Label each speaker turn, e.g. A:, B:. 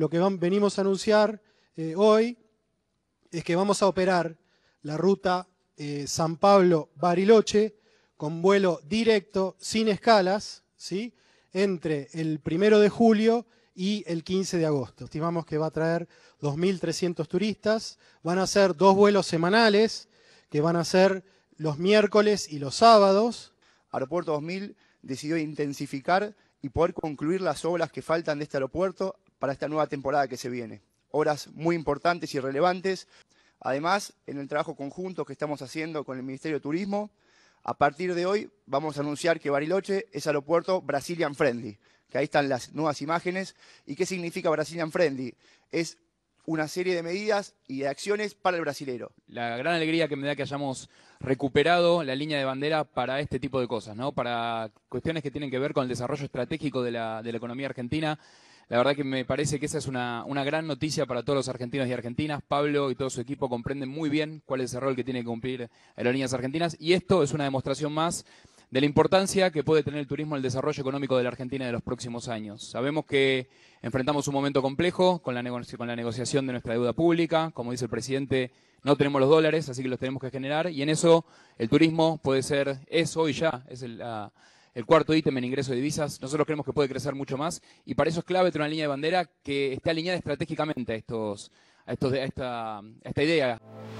A: lo que venimos a anunciar eh, hoy es que vamos a operar la ruta eh, San Pablo-Bariloche con vuelo directo, sin escalas, ¿sí? entre el primero de julio y el 15 de agosto. Estimamos que va a traer 2.300 turistas, van a ser dos vuelos semanales, que van a ser los miércoles y los sábados. Aeropuerto 2000
B: decidió intensificar y poder concluir las obras que faltan de este aeropuerto para esta nueva temporada que se viene. Horas muy importantes y relevantes. Además, en el trabajo conjunto que estamos haciendo con el Ministerio de Turismo, a partir de hoy vamos a anunciar que Bariloche es aeropuerto Brazilian Friendly, que ahí están las nuevas imágenes. ¿Y qué significa Brazilian Friendly? Es una serie de medidas y de acciones para el brasilero.
C: La gran alegría que me da que hayamos recuperado la línea de bandera para este tipo de cosas, ¿no? Para cuestiones que tienen que ver con el desarrollo estratégico de la economía argentina la verdad que me parece que esa es una, gran noticia para todos los argentinos y argentinas. Pablo y todo su equipo comprenden muy bien cuál es el rol que tiene que cumplir Aerolíneas Argentinas y esto es una demostración más de la importancia que puede tener el turismo en el desarrollo económico de la Argentina de los próximos años. Sabemos que enfrentamos un momento complejo con la, negociación de nuestra deuda pública. Como dice el presidente, no tenemos los dólares, así que los tenemos que generar. Y en eso el turismo puede ser, es hoy ya, es el, el cuarto ítem en ingreso de divisas. Nosotros creemos que puede crecer mucho más y para eso es clave tener una línea de bandera que esté alineada estratégicamente a, estos, a, estos, a, esta, esta idea.